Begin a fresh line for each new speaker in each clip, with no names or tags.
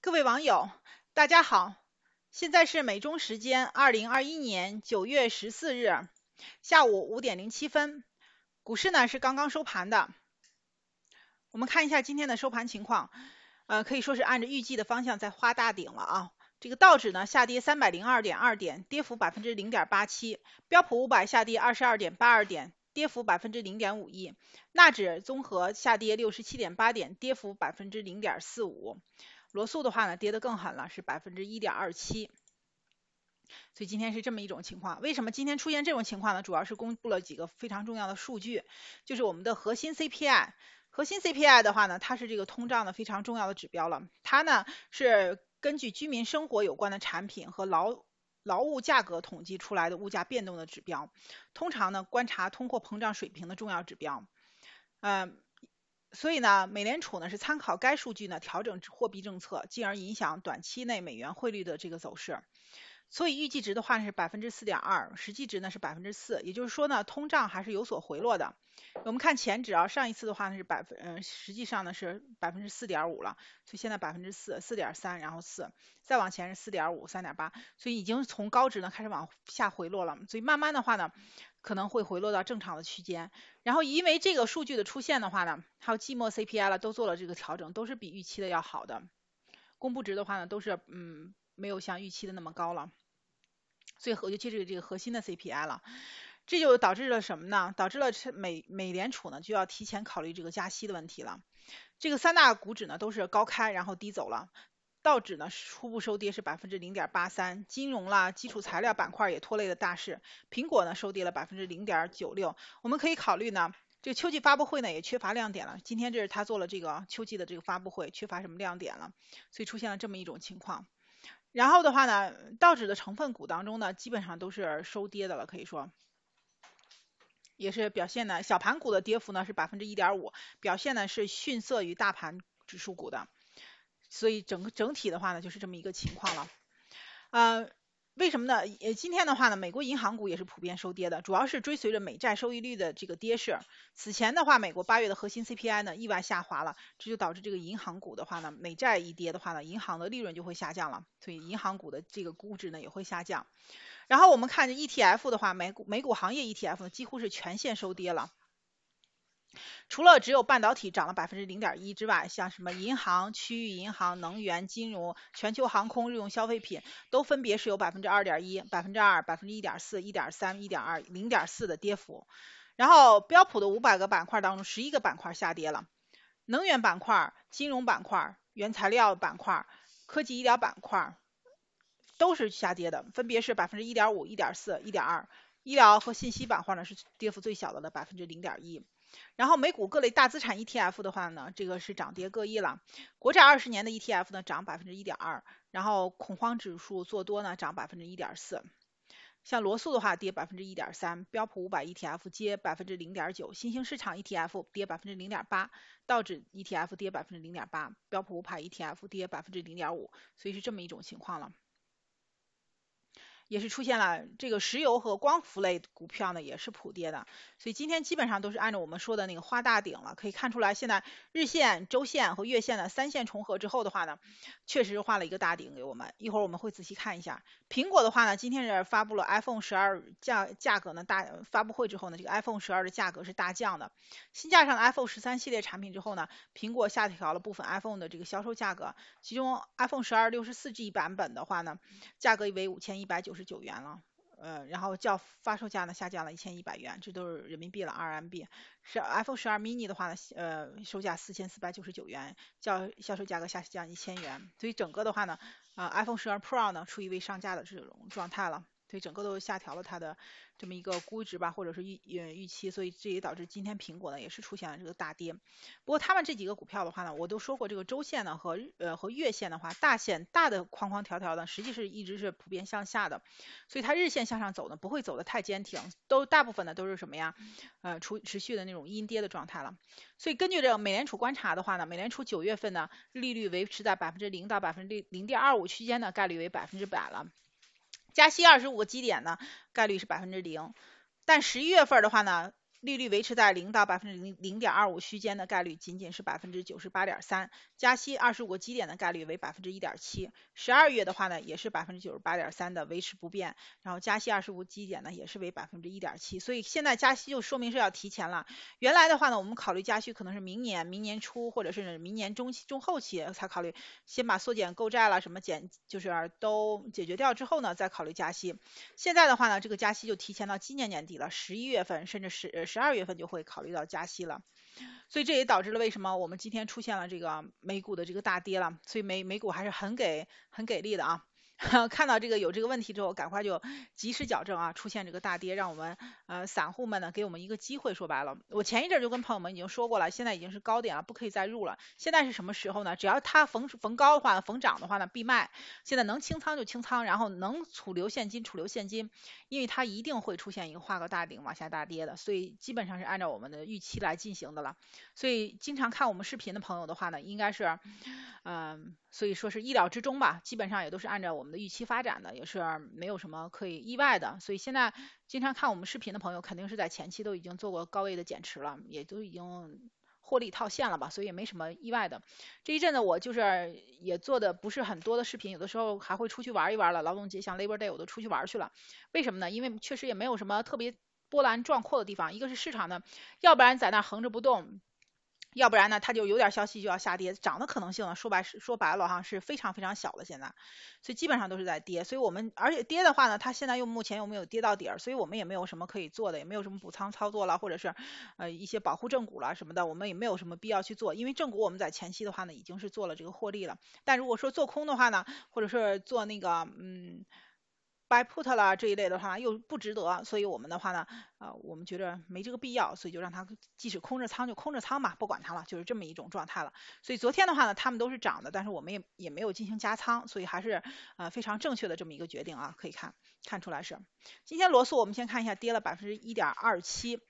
各位网友，大家好！现在是美中时间二零二一年九月十四日下午五点零七分，股市呢是刚刚收盘的。我们看一下今天的收盘情况，呃，可以说是按照预计的方向在画大顶了啊。这个道指呢下跌三百零二点二点，跌幅百分之零点八七；标普五百下跌二十二点八二点，跌幅百分之零点五一；纳指综合下跌六十七点八点，跌幅百分之零点四五。罗素的话呢，跌得更狠了，是百分之一点二七。所以今天是这么一种情况。为什么今天出现这种情况呢？主要是公布了几个非常重要的数据，就是我们的核心 CPI。核心 CPI 的话呢，它是这个通胀的非常重要的指标了。它呢是根据居民生活有关的产品和劳劳务价格统计出来的物价变动的指标，通常呢观察通货膨胀水平的重要指标。嗯。所以呢，美联储呢是参考该数据呢调整货币政策，进而影响短期内美元汇率的这个走势。所以预计值的话呢是百分之四点二，实际值呢是百分之四，也就是说呢通胀还是有所回落的。我们看前值啊，上一次的话呢是百分，嗯，实际上呢是百分之四点五了，所以现在百分之四，四点三，然后四，再往前是四点五，三点八，所以已经从高值呢开始往下回落了，所以慢慢的话呢可能会回落到正常的区间。然后因为这个数据的出现的话呢，还有季末 CPI 了，都做了这个调整，都是比预期的要好的。公布值的话呢都是嗯。没有像预期的那么高了，所以我就接着这个核心的 CPI 了，这就导致了什么呢？导致了美美联储呢就要提前考虑这个加息的问题了。这个三大股指呢都是高开然后低走了，道指呢初步收跌是百分之零点八三，金融啦、基础材料板块也拖累了大市。苹果呢收跌了百分之零点九六。我们可以考虑呢，这个秋季发布会呢也缺乏亮点了。今天这是他做了这个秋季的这个发布会，缺乏什么亮点了？所以出现了这么一种情况。然后的话呢，道指的成分股当中呢，基本上都是收跌的了，可以说也是表现呢，小盘股的跌幅呢是百分之一点五，表现呢是逊色于大盘指数股的，所以整个整体的话呢，就是这么一个情况了，啊。为什么呢？呃，今天的话呢，美国银行股也是普遍收跌的，主要是追随着美债收益率的这个跌势。此前的话，美国八月的核心 CPI 呢意外下滑了，这就导致这个银行股的话呢，美债一跌的话呢，银行的利润就会下降了，所以银行股的这个估值呢也会下降。然后我们看这 ETF 的话，美股美股行业 ETF 呢几乎是全线收跌了。除了只有半导体涨了百分之零点一之外，像什么银行、区域银行、能源、金融、全球航空、日用消费品，都分别是有百分之二点一、百分之二、百分之一点四、一点三、一点二、零点四的跌幅。然后标普的五百个板块当中，十一个板块下跌了，能源板块、金融板块、原材料板块、科技医疗板块都是下跌的，分别是百分之一点五、一点四、一点二，医疗和信息板块呢是跌幅最小的了，百分之零点一。然后美股各类大资产 ETF 的话呢，这个是涨跌各异了。国债二十年的 ETF 呢涨百分之一点二，然后恐慌指数做多呢涨百分之一点四。像罗素的话跌百分之一点三，标普五百 ETF 跌百分之零点九，新兴市场 ETF 跌百分之零点八，道指 ETF 跌百分之零点八，标普五百 ETF 跌百分之零点五，所以是这么一种情况了。也是出现了这个石油和光伏类股票呢，也是普跌的。所以今天基本上都是按照我们说的那个画大顶了。可以看出来，现在日线、周线和月线的三线重合之后的话呢，确实画了一个大顶给我们。一会儿我们会仔细看一下。苹果的话呢，今天是发布了 iPhone 十二价价格呢大发布会之后呢，这个 iPhone 十二的价格是大降的。新架上的 iPhone 十三系列产品之后呢，苹果下调了部分 iPhone 的这个销售价格，其中 iPhone 十二六十四 G 版本的话呢，价格为五千一百九十。十九元了，呃，然后较发售价呢下降了一千一百元，这都是人民币了 （RMB）。是 iPhone 十二 mini 的话呢，呃，售价四千四百九十九元，较销售价格下降一千元，所以整个的话呢，啊，iPhone 十二 Pro 呢处于未上架的这种状态了。对，整个都下调了它的这么一个估值吧，或者是预预预期，所以这也导致今天苹果呢也是出现了这个大跌。不过他们这几个股票的话呢，我都说过，这个周线呢和呃和月线的话，大线大的框框条条的，实际是一直是普遍向下的，所以它日线向上走呢，不会走的太坚挺，都大部分呢都是什么呀？呃，持持续的那种阴跌的状态了。所以根据这个美联储观察的话呢，美联储九月份呢利率维持在百分之零到百分之零点二五区间的概率为百分之百了。加息二十五个基点呢，概率是百分之零，但十一月份的话呢。利率维持在零到百分之零零点二五区间的概率仅仅是百分之九十八点三，加息二十五个基点的概率为百分之一点七。十二月的话呢，也是百分之九十八点三的维持不变，然后加息二十五基点呢，也是为百分之一点七。所以现在加息就说明是要提前了。原来的话呢，我们考虑加息可能是明年、明年初或者是明年中期、中后期才考虑，先把缩减购债了什么减就是都解决掉之后呢，再考虑加息。现在的话呢，这个加息就提前到今年年底了，十一月份甚至是。十二月份就会考虑到加息了，所以这也导致了为什么我们今天出现了这个美股的这个大跌了，所以美美股还是很给很给力的啊。看到这个有这个问题之后，赶快就及时矫正啊！出现这个大跌，让我们呃散户们呢给我们一个机会。说白了，我前一阵就跟朋友们已经说过了，现在已经是高点了，不可以再入了。现在是什么时候呢？只要它逢逢高的话、逢涨的话呢，闭卖。现在能清仓就清仓，然后能储留现金，储留现金，因为它一定会出现一个画个大顶往下大跌的，所以基本上是按照我们的预期来进行的了。所以经常看我们视频的朋友的话呢，应该是嗯，所以说是意料之中吧。基本上也都是按照我们。的预期发展呢，也是没有什么可以意外的，所以现在经常看我们视频的朋友，肯定是在前期都已经做过高位的减持了，也都已经获利套现了吧，所以也没什么意外的。这一阵子我就是也做的不是很多的视频，有的时候还会出去玩一玩了。劳动节像 Labor Day，我都出去玩去了。为什么呢？因为确实也没有什么特别波澜壮阔的地方，一个是市场呢，要不然在那横着不动。要不然呢，它就有点消息就要下跌，涨的可能性呢，说白是说白了哈是非常非常小的，现在，所以基本上都是在跌。所以我们而且跌的话呢，它现在又目前又没有跌到底儿，所以我们也没有什么可以做的，也没有什么补仓操作了，或者是呃一些保护正股了什么的，我们也没有什么必要去做。因为正股我们在前期的话呢已经是做了这个获利了，但如果说做空的话呢，或者是做那个嗯。Buy put 啦这一类的话又不值得，所以我们的话呢，啊，我们觉得没这个必要，所以就让它即使空着仓就空着仓吧，不管它了，就是这么一种状态了。所以昨天的话呢，他们都是涨的，但是我们也也没有进行加仓，所以还是呃非常正确的这么一个决定啊，可以看，看出来是。今天罗素我们先看一下跌了百分之一点二七，我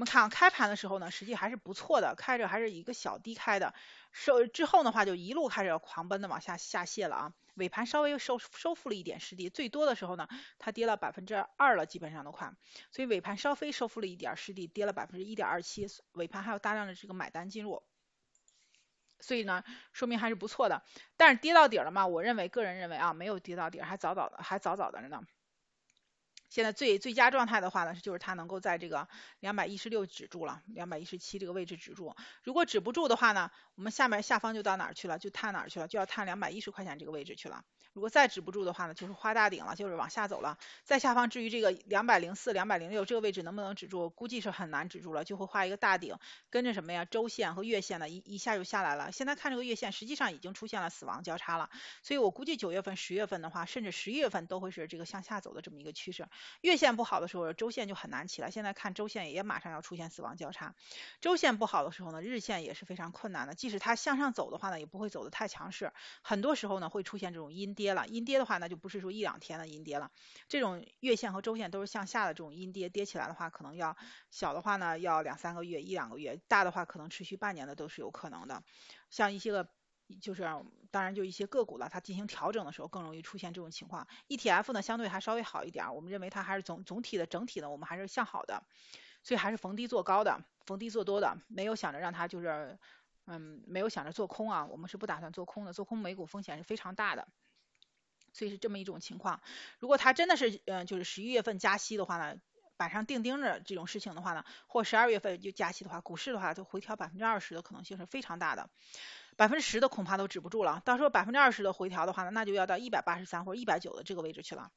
们看开盘的时候呢，实际还是不错的，开着还是一个小低开的，收之后的话就一路开始狂奔的往下下泻了啊。尾盘稍微收收复了一点失地，最多的时候呢，它跌了百分之二了，基本上的快，所以尾盘稍微收复了一点失地，跌了百分之一点二七，尾盘还有大量的这个买单进入，所以呢，说明还是不错的，但是跌到底了嘛？我认为个人认为啊，没有跌到底，还早早的还早早的呢，现在最最佳状态的话呢，就是它能够在这个两百一十六止住了，两百一十七这个位置止住，如果止不住的话呢？我们下面下方就到哪儿去了，就探哪儿去了，就要探两百一十块钱这个位置去了。如果再止不住的话呢，就是画大顶了，就是往下走了。在下方至于这个两百零四、两百零六这个位置能不能止住，估计是很难止住了，就会画一个大顶。跟着什么呀？周线和月线呢，一一下就下来了。现在看这个月线，实际上已经出现了死亡交叉了。所以我估计九月份、十月份的话，甚至十一月份都会是这个向下走的这么一个趋势。月线不好的时候，周线就很难起来。现在看周线也马上要出现死亡交叉。周线不好的时候呢，日线也是非常困难的。即使它向上走的话呢，也不会走得太强势。很多时候呢，会出现这种阴跌了。阴跌的话，那就不是说一两天的阴跌了。这种月线和周线都是向下的这种阴跌，跌起来的话，可能要小的话呢，要两三个月、一两个月；大的话，可能持续半年的都是有可能的。像一些个，就是当然就一些个股了，它进行调整的时候，更容易出现这种情况。ETF 呢，相对还稍微好一点。我们认为它还是总总体的整体呢，我们还是向好的，所以还是逢低做高的，逢低做多的，没有想着让它就是。嗯，没有想着做空啊，我们是不打算做空的，做空美股风险是非常大的，所以是这么一种情况。如果它真的是嗯，就是十一月份加息的话呢，板上钉钉着这种事情的话呢，或十二月份就加息的话，股市的话就回调百分之二十的可能性是非常大的，百分之十的恐怕都止不住了。到时候百分之二十的回调的话呢，那就要到一百八十三或者一百九的这个位置去了。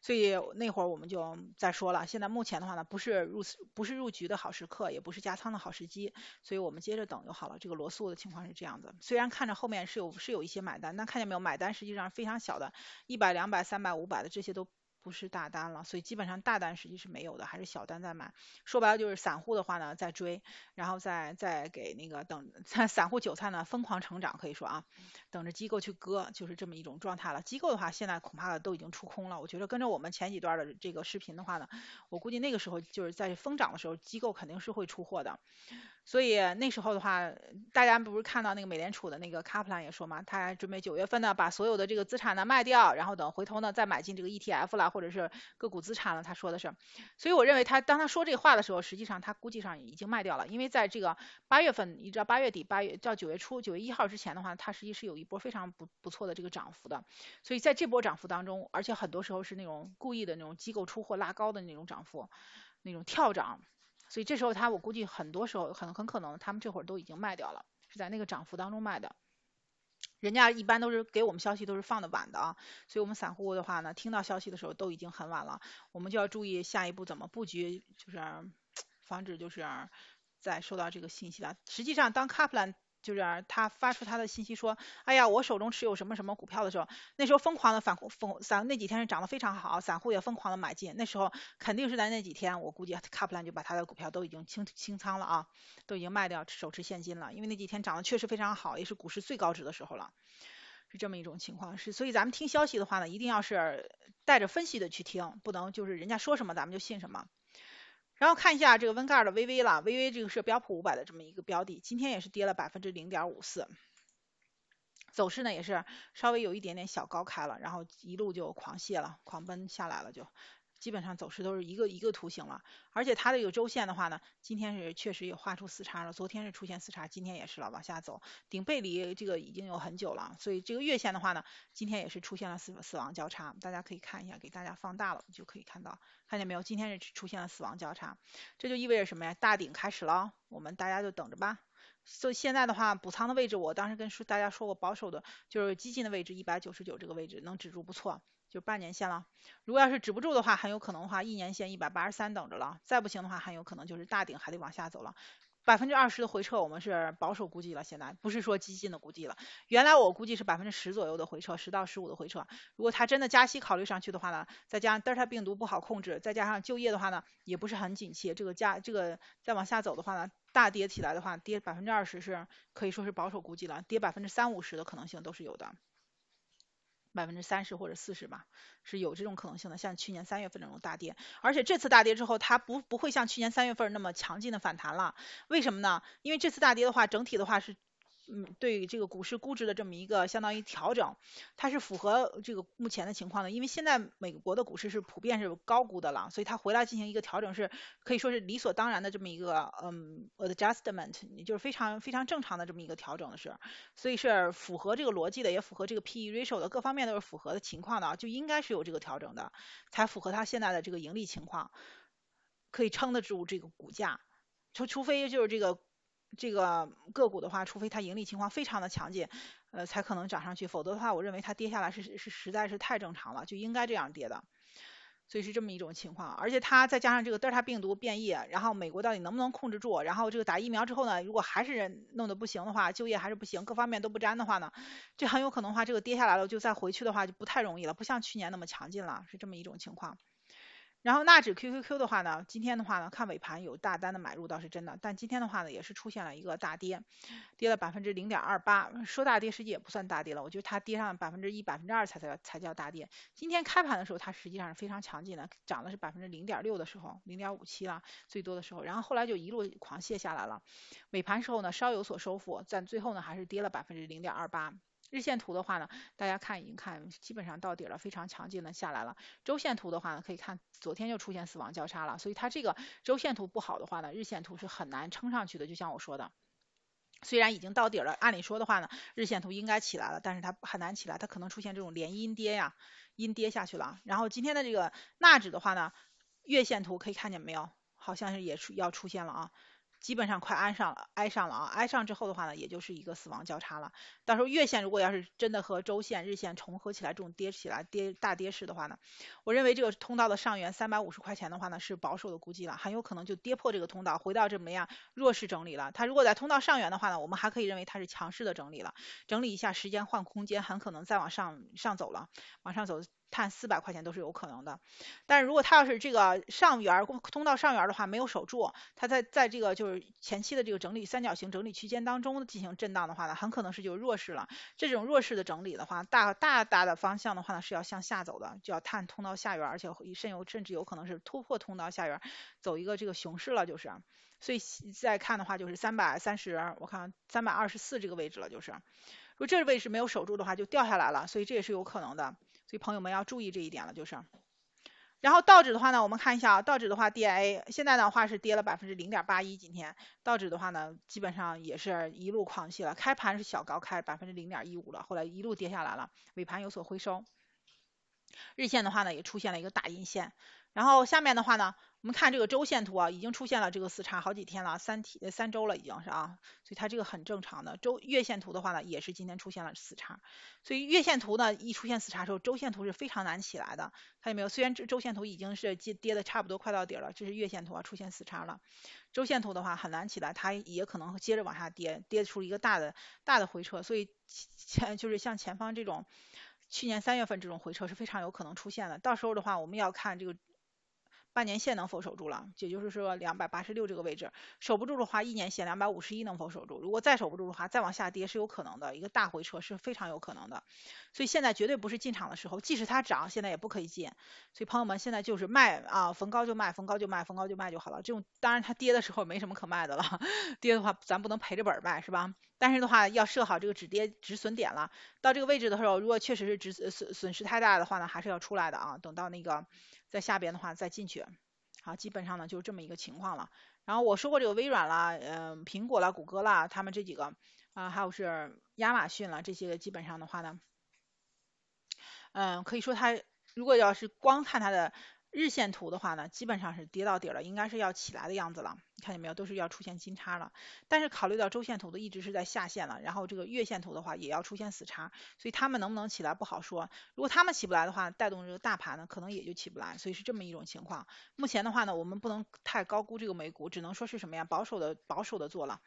所以那会儿我们就再说了，现在目前的话呢，不是入不是入局的好时刻，也不是加仓的好时机，所以我们接着等就好了。这个罗素的情况是这样子，虽然看着后面是有是有一些买单，但看见没有，买单实际上非常小的，一百、两百、三百、五百的这些都。不是大单了，所以基本上大单实际是没有的，还是小单在买。说白了就是散户的话呢，在追，然后再再给那个等散散户韭菜呢疯狂成长，可以说啊，等着机构去割，就是这么一种状态了。机构的话现在恐怕都已经出空了。我觉得跟着我们前几段的这个视频的话呢，我估计那个时候就是在疯涨的时候，机构肯定是会出货的。所以那时候的话，大家不是看到那个美联储的那个卡普兰也说嘛，他准备九月份呢把所有的这个资产呢卖掉，然后等回头呢再买进这个 ETF 了或者是个股资产了，他说的是。所以我认为他当他说这话的时候，实际上他估计上已经卖掉了，因为在这个八月份，你知道八月底八月到九月初九月一号之前的话，它实际是有一波非常不不错的这个涨幅的。所以在这波涨幅当中，而且很多时候是那种故意的那种机构出货拉高的那种涨幅，那种跳涨。所以这时候他，我估计很多时候很很可能，他们这会儿都已经卖掉了，是在那个涨幅当中卖的。人家一般都是给我们消息都是放的晚的啊，所以我们散户的话呢，听到消息的时候都已经很晚了，我们就要注意下一步怎么布局，就是防止就是在收到这个信息了。实际上，当卡普兰就是他发出他的信息说，哎呀，我手中持有什么什么股票的时候，那时候疯狂的反疯，散那几天是涨得非常好，散户也疯狂的买进，那时候肯定是在那几天，我估计卡普兰就把他的股票都已经清清仓了啊，都已经卖掉，手持现金了，因为那几天涨得确实非常好，也是股市最高值的时候了，是这么一种情况，是，所以咱们听消息的话呢，一定要是带着分析的去听，不能就是人家说什么咱们就信什么。然后看一下这个温盖尔的 VV 啦，VV 这个是标普五百的这么一个标的，今天也是跌了百分之零点五四，走势呢也是稍微有一点点小高开了，然后一路就狂泻了，狂奔下来了就。基本上走势都是一个一个图形了，而且它这个周线的话呢，今天是确实也画出死叉了，昨天是出现死叉，今天也是了，往下走，顶背离这个已经有很久了，所以这个月线的话呢，今天也是出现了死死亡交叉，大家可以看一下，给大家放大了就可以看到，看见没有？今天是出现了死亡交叉，这就意味着什么呀？大顶开始了，我们大家就等着吧。所以现在的话，补仓的位置，我当时跟说大家说过，保守的，就是激进的位置，一百九十九这个位置能止住不错，就是半年线了。如果要是止不住的话，很有可能的话，一年线一百八十三等着了。再不行的话，很有可能就是大顶还得往下走了。百分之二十的回撤，我们是保守估计了，现在不是说激进的估计了。原来我估计是百分之十左右的回撤，十到十五的回撤。如果它真的加息考虑上去的话呢，再加上德尔塔病毒不好控制，再加上就业的话呢，也不是很景气，这个加这个再往下走的话呢，大跌起来的话，跌百分之二十是可以说是保守估计了，跌百分之三五十的可能性都是有的。百分之三十或者四十吧，是有这种可能性的。像去年三月份那种大跌，而且这次大跌之后，它不不会像去年三月份那么强劲的反弹了。为什么呢？因为这次大跌的话，整体的话是。嗯，对这个股市估值的这么一个相当于调整，它是符合这个目前的情况的，因为现在美国的股市是普遍是高估的了，所以它回来进行一个调整是可以说是理所当然的这么一个嗯 adjustment，就是非常非常正常的这么一个调整的事，所以是符合这个逻辑的，也符合这个 PE ratio 的各方面都是符合的情况的，就应该是有这个调整的，才符合它现在的这个盈利情况，可以撑得住这个股价，除除非就是这个。这个个股的话，除非它盈利情况非常的强劲，呃，才可能涨上去；否则的话，我认为它跌下来是是实在是太正常了，就应该这样跌的。所以是这么一种情况，而且它再加上这个德尔塔病毒变异，然后美国到底能不能控制住？然后这个打疫苗之后呢，如果还是弄得不行的话，就业还是不行，各方面都不沾的话呢，这很有可能的话，这个跌下来了就再回去的话就不太容易了，不像去年那么强劲了，是这么一种情况。然后纳指 QQQ 的话呢，今天的话呢，看尾盘有大单的买入倒是真的，但今天的话呢，也是出现了一个大跌，跌了百分之零点二八。说大跌，实际也不算大跌了。我觉得它跌上百分之一、百分之二才叫才叫大跌。今天开盘的时候，它实际上是非常强劲的，涨的是百分之零点六的时候，零点五七了，最多的时候。然后后来就一路狂泻下来了。尾盘时候呢，稍有所收复，但最后呢，还是跌了百分之零点二八。日线图的话呢，大家看已经看基本上到底了，非常强劲的下来了。周线图的话呢，可以看昨天就出现死亡交叉了，所以它这个周线图不好的话呢，日线图是很难撑上去的。就像我说的，虽然已经到底了，按理说的话呢，日线图应该起来了，但是它很难起来，它可能出现这种连阴跌呀，阴跌下去了。然后今天的这个纳指的话呢，月线图可以看见没有？好像是也要出现了啊。基本上快挨上了，挨上了啊！挨上之后的话呢，也就是一个死亡交叉了。到时候月线如果要是真的和周线、日线重合起来，这种跌起来跌大跌式的话呢，我认为这个通道的上缘三百五十块钱的话呢，是保守的估计了，很有可能就跌破这个通道，回到这么样弱势整理了。它如果在通道上缘的话呢，我们还可以认为它是强势的整理了。整理一下时间换空间，很可能再往上上走了，往上走。探四百块钱都是有可能的，但是如果它要是这个上缘儿通道上缘的话没有守住，它在在这个就是前期的这个整理三角形整理区间当中进行震荡的话呢，很可能是就弱势了。这种弱势的整理的话，大大大的方向的话呢是要向下走的，就要探通道下缘，而且甚有甚至有可能是突破通道下缘，走一个这个熊市了，就是。所以再看的话就是三百三十，我看三百二十四这个位置了，就是。如果这个位置没有守住的话，就掉下来了，所以这也是有可能的。所以朋友们要注意这一点了，就是，然后道指的话呢，我们看一下啊，道指的话，DIA 现在的话是跌了百分之零点八一，今天道指的话呢，基本上也是一路狂泻了，开盘是小高开百分之零点一五了，后来一路跌下来了，尾盘有所回收，日线的话呢，也出现了一个大阴线。然后下面的话呢，我们看这个周线图啊，已经出现了这个死叉好几天了，三天呃三周了已经是啊，所以它这个很正常的。周月线图的话呢，也是今天出现了死叉，所以月线图呢一出现死叉时候，周线图是非常难起来的，看见没有？虽然这周线图已经是跌跌的差不多快到底了，这是月线图啊出现死叉了，周线图的话很难起来，它也可能接着往下跌，跌出一个大的大的回撤，所以前就是像前方这种去年三月份这种回撤是非常有可能出现的。到时候的话，我们要看这个。半年线能否守住了？也就是说两百八十六这个位置守不住的话，一年线两百五十一能否守住？如果再守不住的话，再往下跌是有可能的，一个大回撤是非常有可能的。所以现在绝对不是进场的时候，即使它涨，现在也不可以进。所以朋友们现在就是卖啊，逢高就卖，逢高就卖，逢高就卖就好了。这种当然它跌的时候没什么可卖的了，跌的话咱不能赔着本卖是吧？但是的话要设好这个止跌止损点了，到这个位置的时候，如果确实是止损损失太大的话呢，还是要出来的啊。等到那个。在下边的话再进去，好，基本上呢就是这么一个情况了。然后我说过这个微软啦，嗯，苹果啦，谷歌啦，他们这几个啊，还有是亚马逊啦，这些基本上的话呢，嗯，可以说它如果要是光看它的。日线图的话呢，基本上是跌到底了，应该是要起来的样子了。你看见没有，都是要出现金叉了。但是考虑到周线图的一直是在下线了，然后这个月线图的话也要出现死叉，所以他们能不能起来不好说。如果他们起不来的话，带动这个大盘呢，可能也就起不来。所以是这么一种情况。目前的话呢，我们不能太高估这个美股，只能说是什么呀？保守的，保守的做了。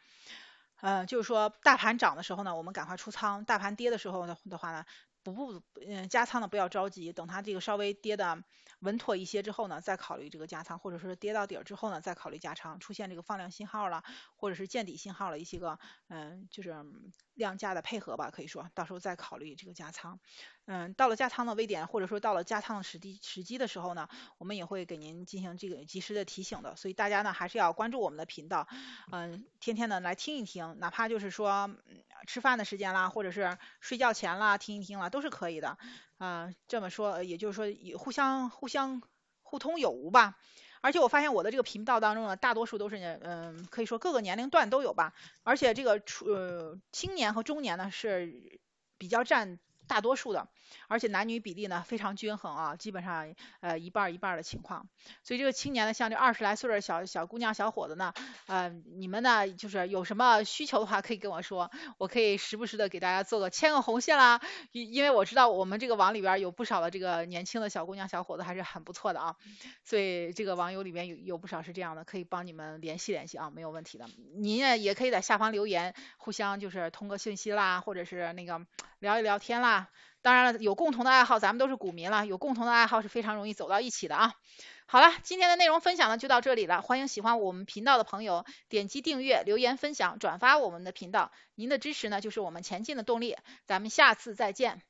嗯，就是说大盘涨的时候呢，我们赶快出仓；大盘跌的时候的的话呢。不不嗯，加仓的不要着急，等它这个稍微跌的稳妥一些之后呢，再考虑这个加仓，或者说跌到底儿之后呢，再考虑加仓。出现这个放量信号了，或者是见底信号了一些个，嗯，就是量价的配合吧，可以说到时候再考虑这个加仓。嗯，到了加仓的位点，或者说到了加仓的时机时机的时候呢，我们也会给您进行这个及时的提醒的。所以大家呢还是要关注我们的频道，嗯，天天呢来听一听，哪怕就是说。吃饭的时间啦，或者是睡觉前啦，听一听啦，都是可以的。啊，这么说，也就是说，也互相互相互通有无吧。而且我发现我的这个频道当中呢，大多数都是，嗯，可以说各个年龄段都有吧。而且这个初呃青年和中年呢是比较占。大多数的，而且男女比例呢非常均衡啊，基本上呃一半一半的情况。所以这个青年呢，像这二十来岁的小小姑娘、小伙子呢，呃，你们呢就是有什么需求的话，可以跟我说，我可以时不时的给大家做个牵个红线啦。因为我知道我们这个网里边有不少的这个年轻的小姑娘、小伙子还是很不错的啊。所以这个网友里边有有不少是这样的，可以帮你们联系联系啊，没有问题的。您也可以在下方留言，互相就是通个信息啦，或者是那个聊一聊天啦。当然了，有共同的爱好，咱们都是股民了，有共同的爱好是非常容易走到一起的啊。好了，今天的内容分享呢就到这里了，欢迎喜欢我们频道的朋友点击订阅、留言、分享、转发我们的频道，您的支持呢就是我们前进的动力，咱们下次再见。